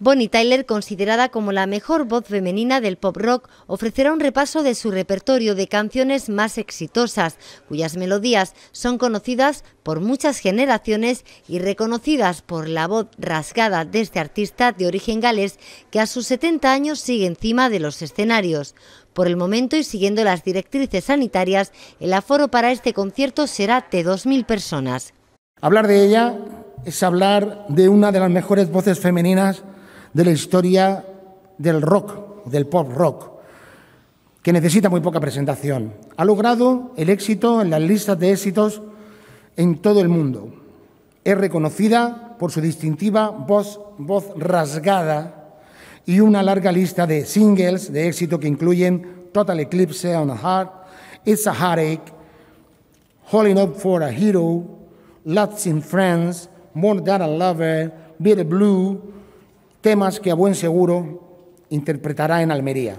Bonnie Tyler, considerada como la mejor voz femenina del pop rock, ofrecerá un repaso de su repertorio de canciones más exitosas, cuyas melodías son conocidas por muchas generaciones y reconocidas por la voz rasgada de este artista de origen gales que a sus 70 años sigue encima de los escenarios. Por el momento y siguiendo las directrices sanitarias, el aforo para este concierto será de 2.000 personas. Hablar de ella es hablar de una de las mejores voces femeninas de la historia del rock, del pop rock, que necesita muy poca presentación. Ha logrado el éxito en las listas de éxitos en todo el mundo. Es reconocida por su distintiva voz, voz rasgada y una larga lista de singles de éxito que incluyen Total Eclipse on a Heart, It's a Heartache, Holding Up for a Hero, Lots in Friends, More Than a Lover, Be the Blue, temas que a buen seguro interpretará en Almería.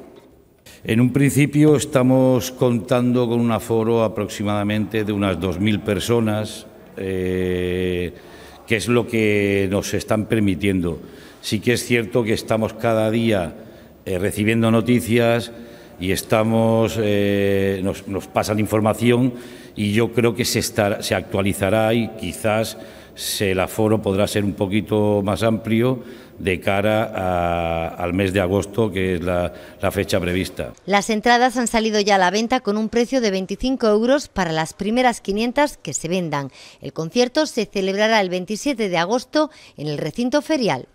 En un principio estamos contando con un aforo aproximadamente de unas 2.000 personas, eh, que es lo que nos están permitiendo. Sí que es cierto que estamos cada día eh, recibiendo noticias y estamos, eh, nos, pasan información y yo creo que se, se actualizará y quizás el aforo podrá ser un poquito más amplio de cara al mes de agosto, que es la, fecha prevista. Las entradas han salido ya a la venta con un precio de 25 euros para las primeras 500 que se vendan. El concierto se celebrará el 27 de agosto en el recinto ferial.